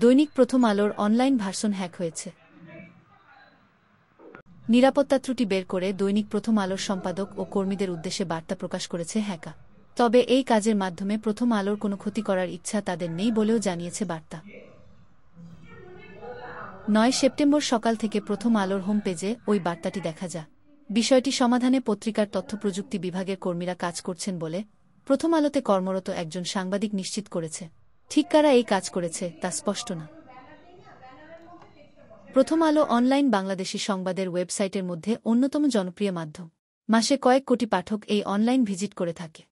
দৈনিক প্রথম আলোর অনলাইন ভার্সন হ্যাক হয়েছে নিরাপত্তা ত্রুটি বের করে দৈনিক প্রথম আলোর সম্পাদক ও কর্মীদের উদ্দেশ্যে বার্তা প্রকাশ করেছে হ্যাকা তবে এই কাজের মাধ্যমে প্রথম আলোর কোনো ক্ষতি করার ইচ্ছা তাদের নেই বলেও জানিয়েছে বার্তা নয় সেপ্টেম্বর সকাল থেকে প্রথম আলোর হোম পেজে ওই বার্তাটি দেখা যা বিষয়টি সমাধানে পত্রিকার তথ্যপ্রযুক্তি বিভাগের কর্মীরা কাজ করছেন বলে প্রথম আলোতে কর্মরত একজন সাংবাদিক নিশ্চিত করেছে ঠিক কারা এই কাজ করেছে তা স্পষ্ট না প্রথম আলো অনলাইন বাংলাদেশি সংবাদের ওয়েবসাইটের মধ্যে অন্যতম জনপ্রিয় মাধ্যম মাসে কয়েক কোটি পাঠক এই অনলাইন ভিজিট করে থাকে